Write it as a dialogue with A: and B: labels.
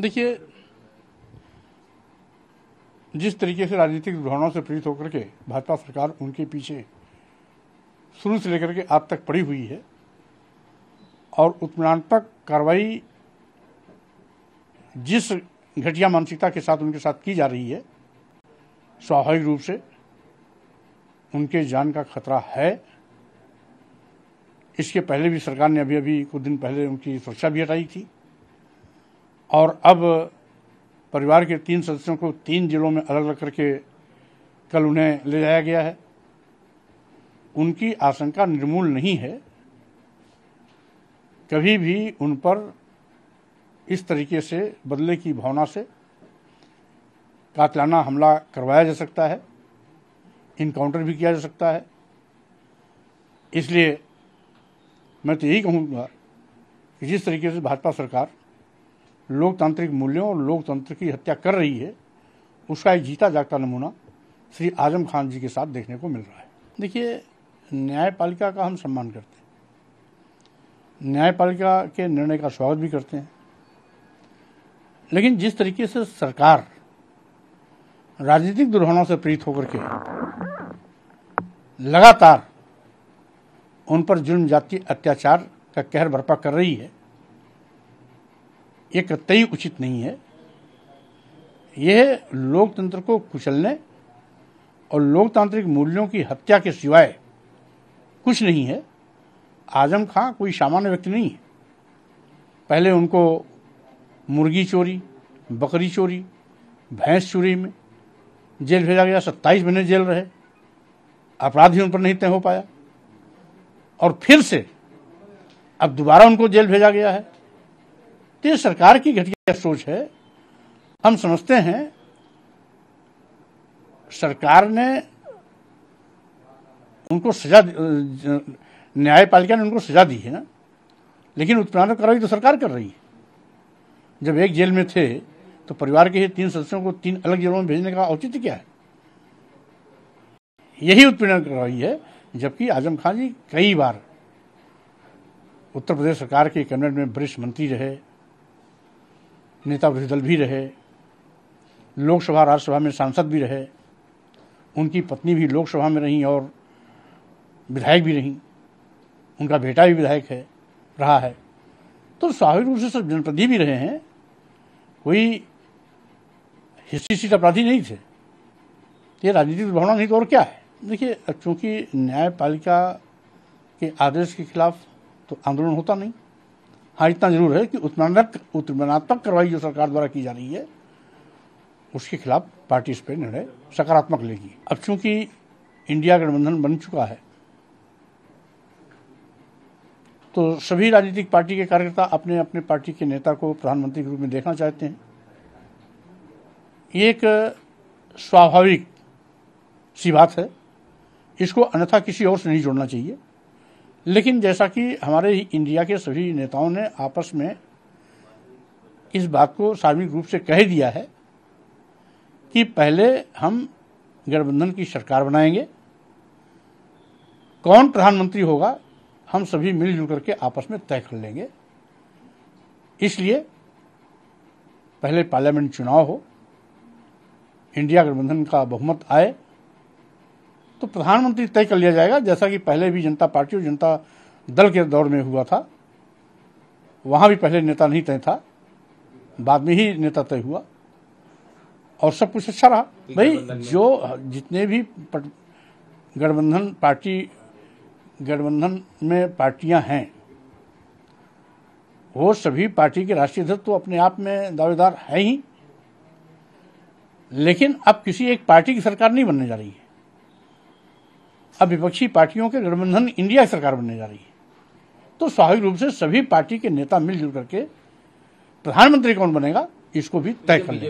A: देखिए जिस तरीके से राजनीतिक भावनाओं से प्रेरित होकर के भाजपा सरकार उनके पीछे शुरू से लेकर के आज तक पड़ी हुई है और उत्पीड़नात्मक कार्रवाई जिस घटिया मानसिकता के साथ उनके साथ की जा रही है स्वाभाविक रूप से उनके जान का खतरा है इसके पहले भी सरकार ने अभी अभी कुछ दिन पहले उनकी सुरक्षा भी हटाई थी और अब परिवार के तीन सदस्यों को तीन जिलों में अलग अलग करके कल उन्हें ले जाया गया है उनकी आशंका निर्मूल नहीं है कभी भी उन पर इस तरीके से बदले की भावना से कातलाना हमला करवाया जा सकता है इनकाउंटर भी किया जा सकता है इसलिए मैं तो यही कहूँगा कि जिस तरीके से भाजपा सरकार लोकतांत्रिक मूल्यों और लोकतंत्र की हत्या कर रही है उसका एक जीता जागता नमूना श्री आजम खान जी के साथ देखने को मिल रहा है देखिए न्यायपालिका का हम सम्मान करते हैं न्यायपालिका के निर्णय का स्वागत भी करते हैं लेकिन जिस तरीके से सरकार राजनीतिक दुर्घटनाओं से प्रीत होकर के लगातार उन पर जुल्म जाति अत्याचार का कहर बर्पा कर रही है ये कतई उचित नहीं है यह लोकतंत्र को कुचलने और लोकतांत्रिक मूल्यों की हत्या के सिवाय कुछ नहीं है आजम खां कोई सामान्य व्यक्ति नहीं है पहले उनको मुर्गी चोरी बकरी चोरी भैंस चोरी में जेल भेजा गया सत्ताईस महीने जेल रहे अपराधी उन पर नहीं तय हो पाया और फिर से अब दोबारा उनको जेल भेजा गया है तो ये सरकार की घटिया सोच है हम समझते हैं सरकार ने उनको सजा न्यायपालिका ने उनको सजा दी है ना लेकिन उत्पीड़न कार्रवाई तो सरकार कर रही है जब एक जेल में थे तो परिवार के तीन सदस्यों को तीन अलग जेलों में भेजने का औचित्य क्या है यही उत्पीड़न कार्रवाई है जबकि आजम खान जी कई बार उत्तर प्रदेश सरकार के कैबिनेट में वरिष्ठ मंत्री रहे नेता विरोधी दल भी रहे लोकसभा राज्यसभा में सांसद भी रहे उनकी पत्नी भी लोकसभा में रहीं और विधायक भी रहीं उनका बेटा भी विधायक है रहा है तो स्वाभाविक रूप से सब जनप्रतिनिधि भी रहे हैं कोई हिस्सी सीट अपराधी नहीं थे ये राजनीतिक भावना नहीं तो और क्या है देखिए चूँकि न्यायपालिका के आदेश के खिलाफ तो आंदोलन होता नहीं हाँ इतना जरूर है कि उत्पन्नात्मक कार्रवाई जो सरकार द्वारा की जा रही है उसके खिलाफ पार्टी इस पर निर्णय सकारात्मक लेगी अब चूंकि इंडिया गठबंधन बन चुका है तो सभी राजनीतिक पार्टी के कार्यकर्ता अपने अपने पार्टी के नेता को प्रधानमंत्री के रूप में देखना चाहते हैं ये एक स्वाभाविक सी बात है इसको अन्यथा किसी और से नहीं जोड़ना चाहिए लेकिन जैसा कि हमारे इंडिया के सभी नेताओं ने आपस में इस बात को सार्वजनिक रूप से कह दिया है कि पहले हम गठबंधन की सरकार बनाएंगे कौन प्रधानमंत्री होगा हम सभी मिलजुल करके आपस में तय कर लेंगे इसलिए पहले पार्लियामेंट चुनाव हो इंडिया गठबंधन का बहुमत आए तो प्रधानमंत्री तय कर लिया जाएगा जैसा कि पहले भी जनता पार्टी और जनता दल के दौर में हुआ था वहां भी पहले नेता नहीं तय था बाद में ही नेता तय हुआ और सब कुछ अच्छा रहा तो भाई जो जितने भी गठबंधन पार्टी गठबंधन में पार्टियां हैं वो सभी पार्टी के राष्ट्रीय अध्यक्ष तो अपने आप में दावेदार है ही लेकिन अब किसी एक पार्टी की सरकार नहीं बनने जा रही है अब विपक्षी पार्टियों के गठबंधन इंडिया सरकार बनने जा रही है तो स्वाभाविक रूप से सभी पार्टी के नेता मिलजुल करके प्रधानमंत्री कौन बनेगा इसको भी तय कर लें